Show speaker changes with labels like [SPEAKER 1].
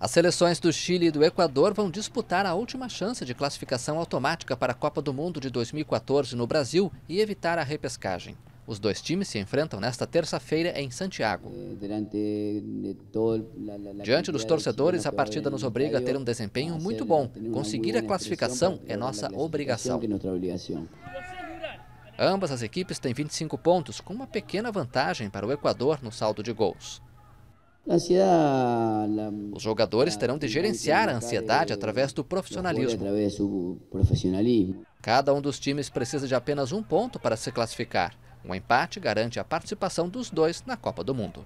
[SPEAKER 1] As seleções do Chile e do Equador vão disputar a última chance de classificação automática para a Copa do Mundo de 2014 no Brasil e evitar a repescagem. Os dois times se enfrentam nesta terça-feira em Santiago.
[SPEAKER 2] Diante dos torcedores, a partida nos obriga a ter um desempenho muito bom. Conseguir a classificação é nossa obrigação.
[SPEAKER 1] Ambas as equipes têm 25 pontos, com uma pequena vantagem para o Equador no saldo de gols. Os jogadores terão de gerenciar a ansiedade através do profissionalismo. Cada um dos times precisa de apenas um ponto para se classificar. Um empate garante a participação dos dois na Copa do Mundo.